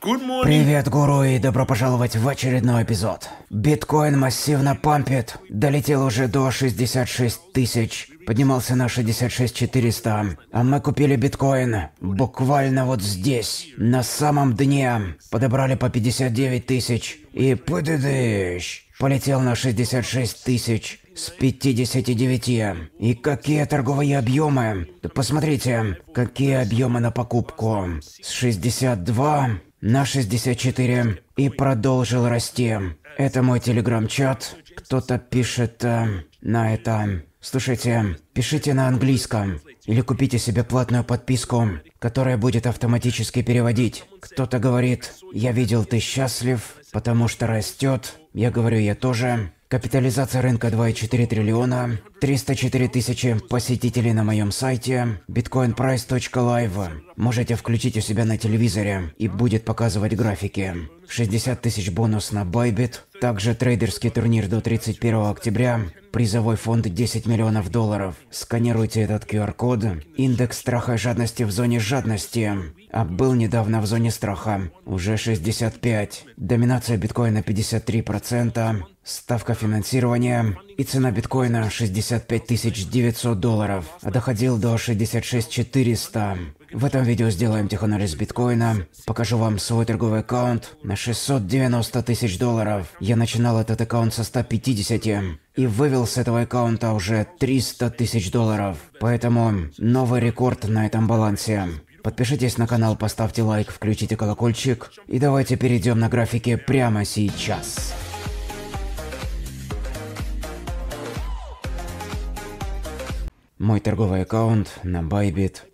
Привет, гуру, и добро пожаловать в очередной эпизод. Биткоин массивно пампит, долетел уже до 66 тысяч, поднимался на 66 400, а мы купили биткоин буквально вот здесь, на самом дне, подобрали по 59 тысяч, и пыдыдыщ, полетел на 66 тысяч, с 59. И какие торговые объемы? посмотрите, какие объемы на покупку. С 62 на 64 и продолжил расти. Это мой телеграм-чат. Кто-то пишет э, на это. Слушайте, пишите на английском. Или купите себе платную подписку, которая будет автоматически переводить. Кто-то говорит, я видел, ты счастлив, потому что растет. Я говорю, я тоже. Капитализация рынка 2,4 триллиона, 304 тысячи посетителей на моем сайте, bitcoinprice.live. Можете включить у себя на телевизоре и будет показывать графики. 60 тысяч бонус на Bybit, также трейдерский турнир до 31 октября, призовой фонд 10 миллионов долларов. Сканируйте этот QR-код. Индекс страха и жадности в зоне жадности. А был недавно в зоне страха. Уже 65. Доминация биткоина 53%. Ставка финансирования и цена биткоина 65 900 долларов, а доходил до 66 400. В этом видео сделаем теханализ биткоина. Покажу вам свой торговый аккаунт на 690 тысяч долларов. Я начинал этот аккаунт со 150 и вывел с этого аккаунта уже 300 тысяч долларов. Поэтому новый рекорд на этом балансе. Подпишитесь на канал, поставьте лайк, включите колокольчик. И давайте перейдем на графики прямо сейчас. Мой торговый аккаунт на Bybit.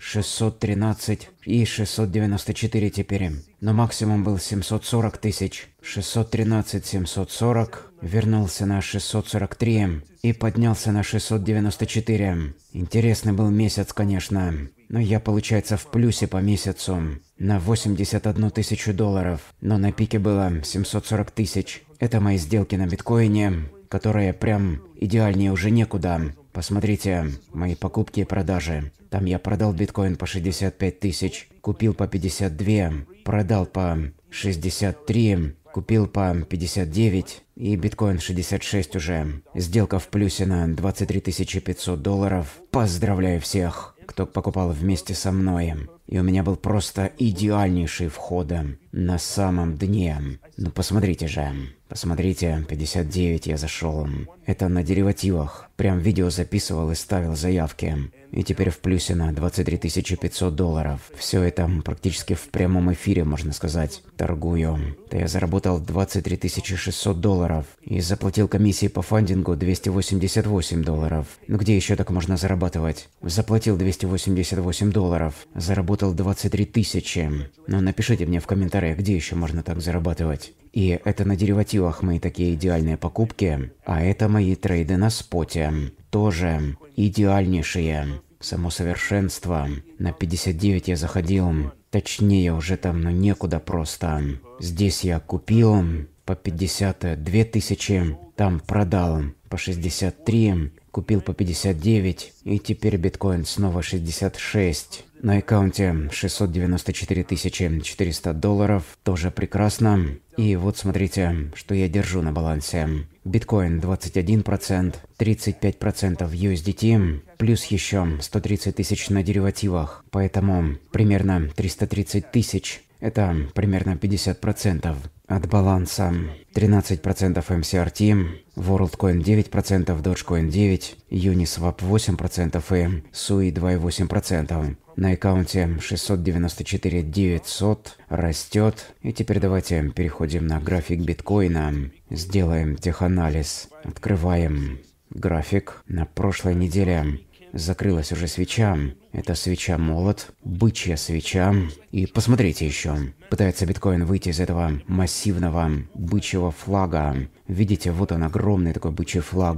613 и 694 теперь. Но максимум был 740 тысяч. 613, 740. Вернулся на 643 и поднялся на 694. Интересный был месяц, конечно. Но я, получается, в плюсе по месяцу. На 81 тысячу долларов. Но на пике было 740 тысяч. Это мои сделки на биткоине, которые прям идеальнее уже некуда. Посмотрите мои покупки и продажи. Там я продал биткоин по 65 тысяч, купил по 52, продал по 63, купил по 59 и биткоин 66 уже. Сделка в плюсе на 23 500 долларов. Поздравляю всех, кто покупал вместе со мной. И у меня был просто идеальнейший вход на самом дне. Ну посмотрите же. Посмотрите, 59 я зашел. Это на деривативах. Прям видео записывал и ставил заявки и теперь в плюсе на 23 500 долларов. Все это практически в прямом эфире, можно сказать. Торгую. То я заработал 23 600 долларов и заплатил комиссии по фандингу 288 долларов. Ну где еще так можно зарабатывать? Заплатил 288 долларов, заработал 23 тысячи. Ну напишите мне в комментариях, где еще можно так зарабатывать. И это на деривативах мои такие идеальные покупки, а это мои трейды на споте. Тоже идеальнейшие. Само совершенство. На 59 я заходил. Точнее, уже там, ну некуда просто. Здесь я купил по 52 тысячи, там продал по 63, купил по 59, и теперь биткоин снова 66. На аккаунте 694 400 долларов, тоже прекрасно. И вот смотрите, что я держу на балансе. Биткоин 21%, 35% USDT, плюс еще 130 тысяч на деривативах. Поэтому примерно 330 тысяч – это примерно 50% от баланса. 13% MCRT, WorldCoin 9%, Dogecoin 9%, Uniswap 8% и SUI 2,8%. На аккаунте 694 900 растет. И теперь давайте переходим на график биткоина. Сделаем теханализ. Открываем график. На прошлой неделе Закрылась уже свеча. Это свеча молот, бычья свеча. И посмотрите еще. Пытается биткоин выйти из этого массивного бычьего флага. Видите, вот он огромный такой бычий флаг.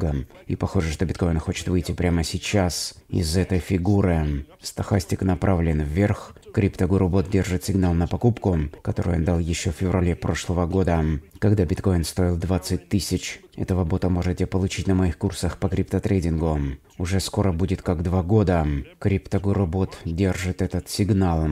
И похоже, что биткоин хочет выйти прямо сейчас из этой фигуры. Стохастик направлен вверх. Криптогуру-бот держит сигнал на покупку, который он дал еще в феврале прошлого года, когда биткоин стоил 20 тысяч. Этого бота можете получить на моих курсах по криптотрейдингу. Уже скоро будет как два года. Криптогуру-бот держит этот сигнал.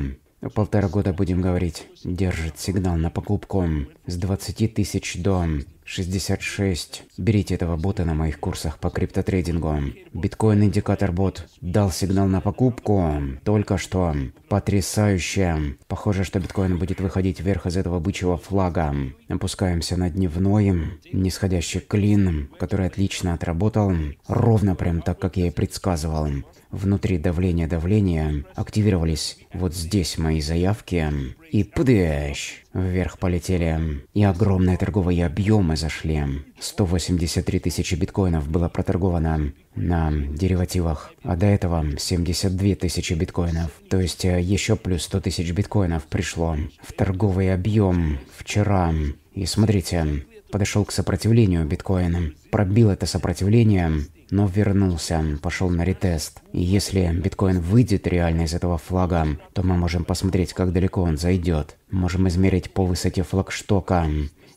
Полтора года будем говорить. Держит сигнал на покупку с 20 тысяч до 66. Берите этого бота на моих курсах по криптотрейдингу. Биткоин индикатор бот дал сигнал на покупку. Только что. Потрясающе. Похоже, что биткоин будет выходить вверх из этого бычьего флага. Опускаемся на дневной. Нисходящий клин, который отлично отработал. Ровно прям так, как я и предсказывал внутри давления давления активировались вот здесь мои заявки. И пдыщ! Вверх полетели. И огромные торговые объемы зашли. 183 тысячи биткоинов было проторговано на деривативах, а до этого 72 тысячи биткоинов. То есть э, еще плюс 100 тысяч биткоинов пришло в торговый объем вчера. И смотрите, подошел к сопротивлению биткоина, пробил это сопротивление но вернулся, пошел на ретест. И если биткоин выйдет реально из этого флага, то мы можем посмотреть, как далеко он зайдет. Можем измерить по высоте флагштока.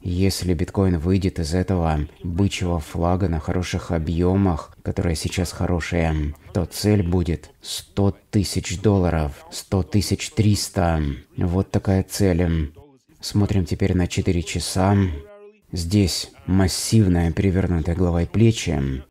Если биткоин выйдет из этого бычьего флага на хороших объемах, которые сейчас хорошие, то цель будет 100 тысяч долларов, 100 тысяч 300. Вот такая цель. Смотрим теперь на 4 часа. Здесь массивная перевернутая головой плечи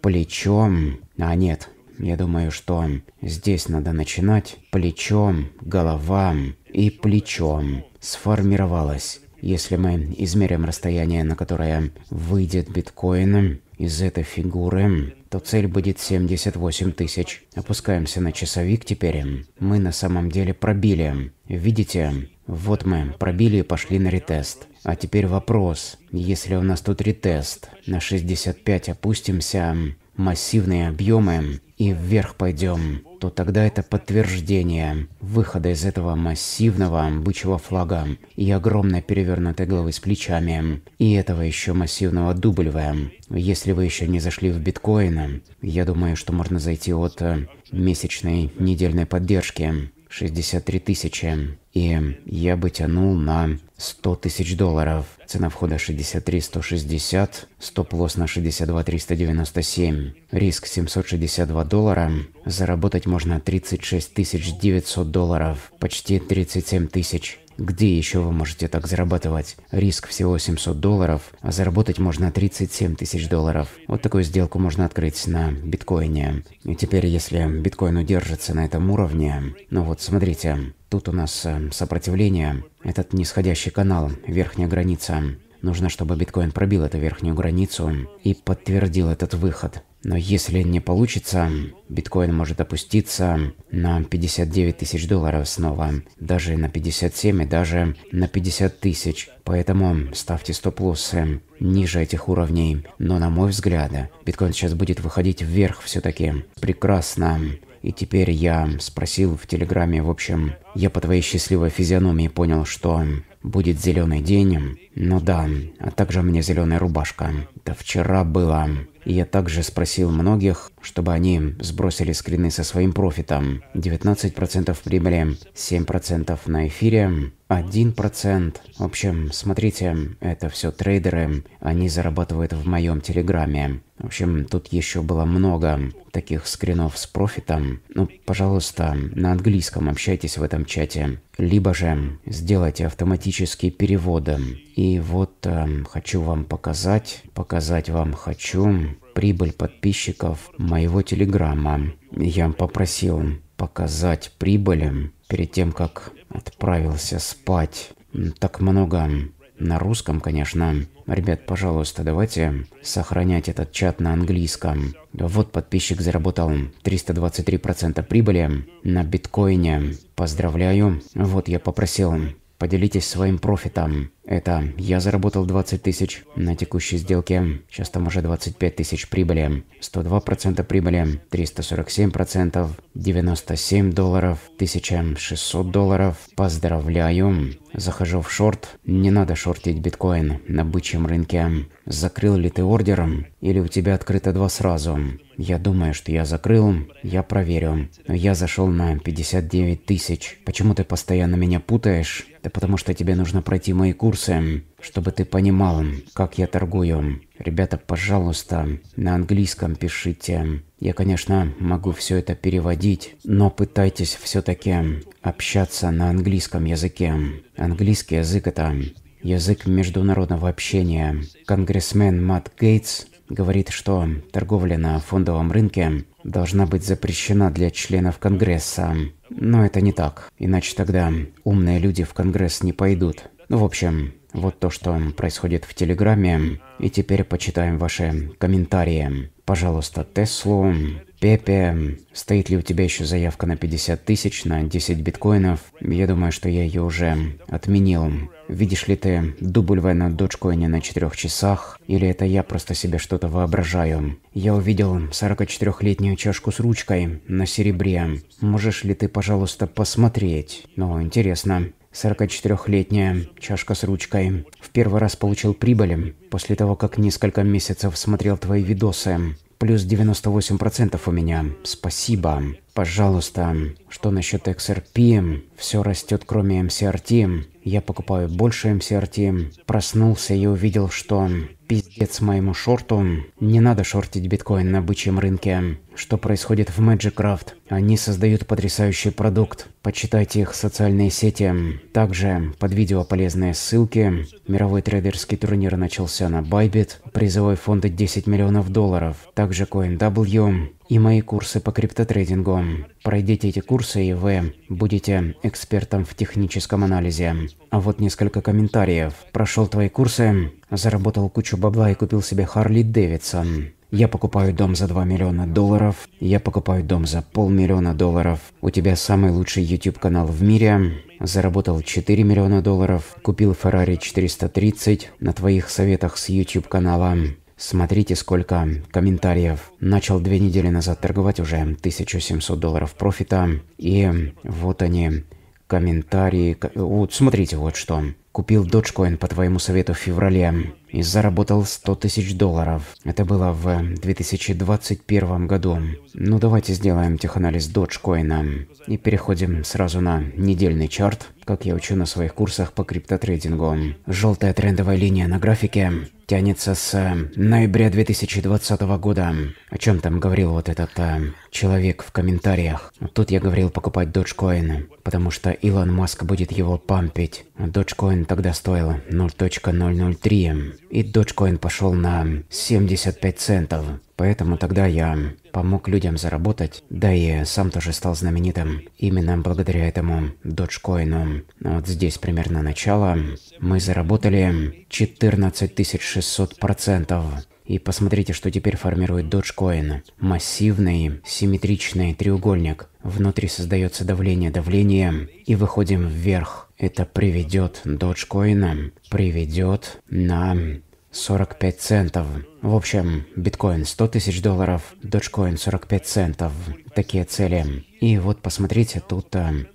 плечом... А нет, я думаю, что здесь надо начинать плечом, голова и плечом сформировалось. Если мы измерим расстояние, на которое выйдет биткоин из этой фигуры, то цель будет 78 тысяч. Опускаемся на часовик теперь. Мы на самом деле пробили. Видите? Вот мы пробили и пошли на ретест. А теперь вопрос. Если у нас тут ретест, на 65 опустимся, массивные объемы и вверх пойдем, то тогда это подтверждение выхода из этого массивного бычьего флага и огромной перевернутой головы с плечами, и этого еще массивного дубльва. Если вы еще не зашли в биткоин, я думаю, что можно зайти от э, месячной недельной поддержки 63 тысячи, и я бы тянул на 100 тысяч долларов. Цена входа 63 160, стоп-лосс на 62 397, риск 762 доллара, заработать можно 36 900 долларов, почти 37 тысяч. Где еще вы можете так зарабатывать? Риск всего 700 долларов, а заработать можно 37 тысяч долларов. Вот такую сделку можно открыть на биткоине. И теперь, если биткоин удержится на этом уровне, ну вот смотрите, тут у нас э, сопротивление этот нисходящий канал, верхняя граница. Нужно, чтобы биткоин пробил эту верхнюю границу и подтвердил этот выход. Но если не получится, биткоин может опуститься на 59 тысяч долларов снова, даже на 57 и даже на 50 тысяч. Поэтому ставьте стоп-лоссы ниже этих уровней. Но на мой взгляд, биткоин сейчас будет выходить вверх все-таки. Прекрасно. И теперь я спросил в Телеграме, в общем, я по твоей счастливой физиономии понял, что будет зеленый день, ну да, а также мне зеленая рубашка. Да вчера было. И я также спросил многих, чтобы они сбросили скрины со своим профитом. 19% прибыли, 7% на эфире, 1%. В общем, смотрите, это все трейдеры, они зарабатывают в моем телеграме. В общем, тут еще было много таких скринов с профитом. Ну, пожалуйста, на английском общайтесь в этом чате. Либо же сделайте автоматические переводы и вот э, хочу вам показать, показать вам хочу прибыль подписчиков моего телеграмма. Я попросил показать прибыль эм, перед тем, как отправился спать. Так много на русском, конечно. Ребят, пожалуйста, давайте сохранять этот чат на английском. Вот подписчик заработал 323% прибыли на биткоине. Поздравляю. Вот я попросил, поделитесь своим профитом. Это я заработал 20 тысяч на текущей сделке. Сейчас там уже 25 тысяч прибыли. 102% прибыли, 347%, 97 долларов, 1600 долларов. Поздравляю. Захожу в шорт. Не надо шортить биткоин на бычьем рынке закрыл ли ты ордером, или у тебя открыто два сразу. Я думаю, что я закрыл, я проверю. Но я зашел на 59 тысяч. Почему ты постоянно меня путаешь? Да потому что тебе нужно пройти мои курсы, чтобы ты понимал, как я торгую. Ребята, пожалуйста, на английском пишите. Я, конечно, могу все это переводить, но пытайтесь все-таки общаться на английском языке. Английский язык это язык международного общения. Конгрессмен Матт Гейтс говорит, что торговля на фондовом рынке должна быть запрещена для членов Конгресса. Но это не так, иначе тогда умные люди в Конгресс не пойдут. Ну, в общем, вот то, что происходит в Телеграме. И теперь почитаем ваши комментарии. Пожалуйста, Теслу, Пепе, стоит ли у тебя еще заявка на 50 тысяч, на 10 биткоинов? Я думаю, что я ее уже отменил. Видишь ли ты дубль на доджкоине на 4 часах? Или это я просто себе что-то воображаю? Я увидел 44-летнюю чашку с ручкой на серебре. Можешь ли ты, пожалуйста, посмотреть? Ну, интересно. 44-летняя чашка с ручкой. В первый раз получил прибыль после того, как несколько месяцев смотрел твои видосы плюс 98% у меня. Спасибо. Пожалуйста. Что насчет XRP? Все растет, кроме MCRT. Я покупаю больше MCRT. Проснулся и увидел, что пиздец моему шорту. Не надо шортить биткоин на бычьем рынке. Что происходит в Magicraft? Они создают потрясающий продукт. Почитайте их социальные сети. Также под видео полезные ссылки. Мировой трейдерский турнир начался на Bybit. Призовой фонд 10 миллионов долларов. Также CoinW и мои курсы по криптотрейдингу. Пройдите эти курсы, и вы будете экспертом в техническом анализе. А вот несколько комментариев. Прошел твои курсы, заработал кучу бабла и купил себе Харли Дэвидсон. Я покупаю дом за 2 миллиона долларов. Я покупаю дом за полмиллиона долларов. У тебя самый лучший YouTube канал в мире. Заработал 4 миллиона долларов. Купил Ferrari 430 на твоих советах с YouTube канала. Смотрите, сколько комментариев. Начал две недели назад торговать уже 1700 долларов профита. И вот они, комментарии. Вот, смотрите, вот что. Купил Dogecoin по твоему совету в феврале и заработал 100 тысяч долларов. Это было в 2021 году. Ну давайте сделаем теханализ Dogecoin и переходим сразу на недельный чарт, как я учу на своих курсах по криптотрейдингу. Желтая трендовая линия на графике тянется с э, ноября 2020 года о чем там говорил вот этот э, человек в комментариях. тут я говорил покупать доджкоины, потому что Илон Маск будет его пампить. Доджкоин тогда стоил 0.003, и доджкоин пошел на 75 центов. Поэтому тогда я помог людям заработать, да и сам тоже стал знаменитым. Именно благодаря этому доджкоину. Вот здесь примерно начало. Мы заработали 14 600 процентов. И посмотрите, что теперь формирует Dogecoin. Массивный, симметричный треугольник. Внутри создается давление, давление, и выходим вверх. Это приведет Dogecoin, приведет на 45 центов. В общем, биткоин 100 тысяч долларов, доджкоин 45 центов. Такие цели. И вот посмотрите, тут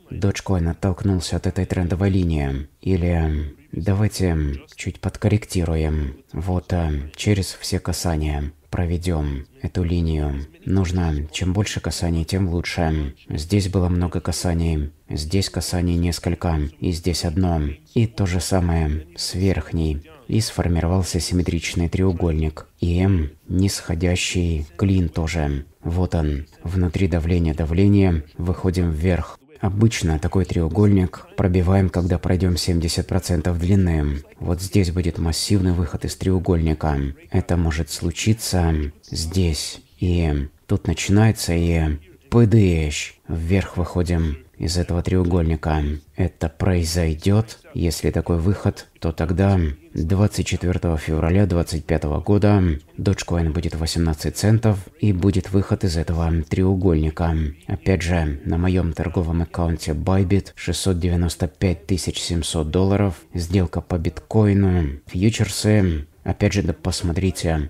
доджкоин э, оттолкнулся от этой трендовой линии. Или Давайте чуть подкорректируем. Вот а через все касания проведем эту линию. Нужно, чем больше касаний, тем лучше. Здесь было много касаний, здесь касаний несколько, и здесь одно. И то же самое с верхней. И сформировался симметричный треугольник. И М нисходящий клин тоже. Вот он. Внутри давления давления выходим вверх. Обычно такой треугольник пробиваем, когда пройдем 70% длины. Вот здесь будет массивный выход из треугольника. Это может случиться здесь. И тут начинается и... Пыдыщ. Вверх выходим из этого треугольника. Это произойдет, если такой выход, то тогда 24 февраля 2025 года Dogecoin будет 18 центов и будет выход из этого треугольника. Опять же, на моем торговом аккаунте Bybit 695 700 долларов, сделка по биткоину, фьючерсы Опять же, да посмотрите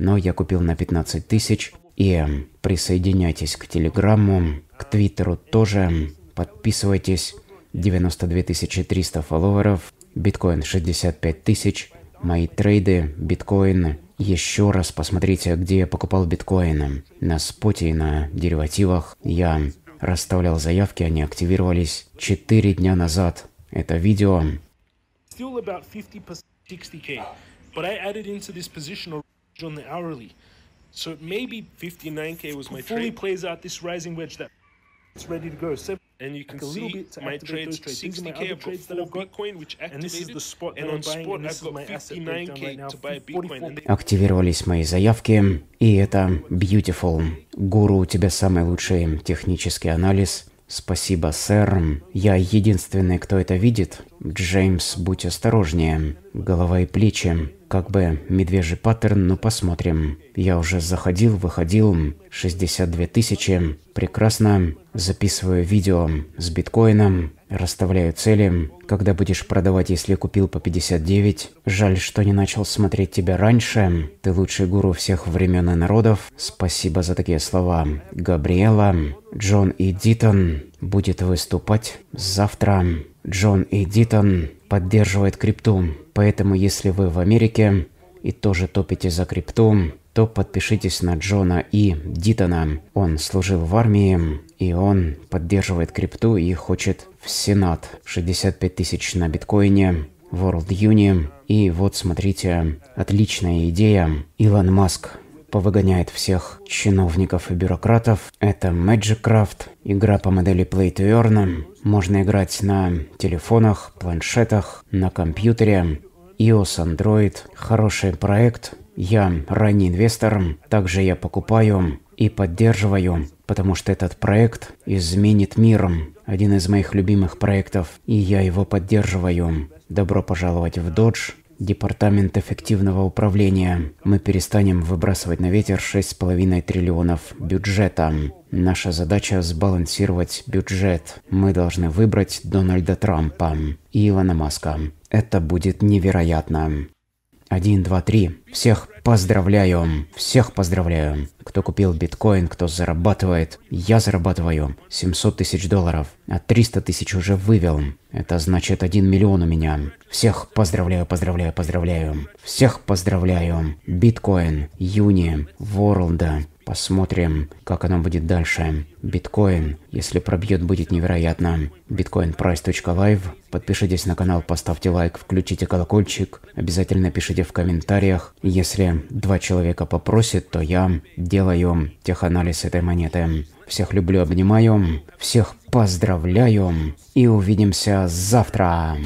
но я купил на 15 тысяч. И эм, присоединяйтесь к Телеграмму, к Твиттеру тоже. Подписывайтесь. 92 300 фолловеров, биткоин 65 тысяч, мои трейды, биткоин. Еще раз посмотрите, где я покупал биткоины. На споте и на деривативах я расставлял заявки, они активировались 4 дня назад. Это видео on the hourly. So maybe 59k was my fully trade. plays out this rising wedge that it's ready to go. Seven and you can like see my trades, trades 60k of trades that I've got Bitcoin, which activated, and this is the spot and on spot I've got 59k right now, to buy Bitcoin. Активировались мои заявки, и это beautiful. Гуру, у тебя самый лучший технический анализ. Спасибо, сэр. Я единственный, кто это видит. Джеймс, будь осторожнее. Голова и плечи. Как бы медвежий паттерн, но посмотрим. Я уже заходил, выходил, 62 тысячи. Прекрасно. Записываю видео с биткоином, расставляю цели. Когда будешь продавать, если купил по 59? Жаль, что не начал смотреть тебя раньше. Ты лучший гуру всех времен и народов. Спасибо за такие слова. Габриэла, Джон и Дитон будет выступать завтра. Джон и Дитон поддерживают крипту, поэтому если вы в Америке и тоже топите за крипту, то подпишитесь на Джона и Дитона. Он служил в армии, и он поддерживает крипту и хочет в Сенат. 65 тысяч на биткоине, World Uni. И вот смотрите, отличная идея. Илон Маск повыгоняет всех чиновников и бюрократов. Это Magicraft, игра по модели Play to Earn. Можно играть на телефонах, планшетах, на компьютере, iOS, Android. Хороший проект. Я ранний инвестор, также я покупаю и поддерживаю, потому что этот проект изменит мир. Один из моих любимых проектов, и я его поддерживаю. Добро пожаловать в Dodge. Департамент эффективного управления. Мы перестанем выбрасывать на ветер 6,5 триллионов бюджета. Наша задача – сбалансировать бюджет. Мы должны выбрать Дональда Трампа и Илона Маска. Это будет невероятно. Один, два, три. Всех поздравляю. Всех поздравляю. Кто купил биткоин, кто зарабатывает. Я зарабатываю 700 тысяч долларов, а 300 тысяч уже вывел. Это значит 1 миллион у меня. Всех поздравляю, поздравляю, поздравляю. Всех поздравляю. Биткоин, Юни, Ворлда, Посмотрим, как оно будет дальше. Биткоин, если пробьет, будет невероятно. Bitcoinprice.live. Подпишитесь на канал, поставьте лайк, включите колокольчик. Обязательно пишите в комментариях. Если два человека попросят, то я делаю теханализ этой монеты. Всех люблю, обнимаю, всех поздравляю и увидимся завтра.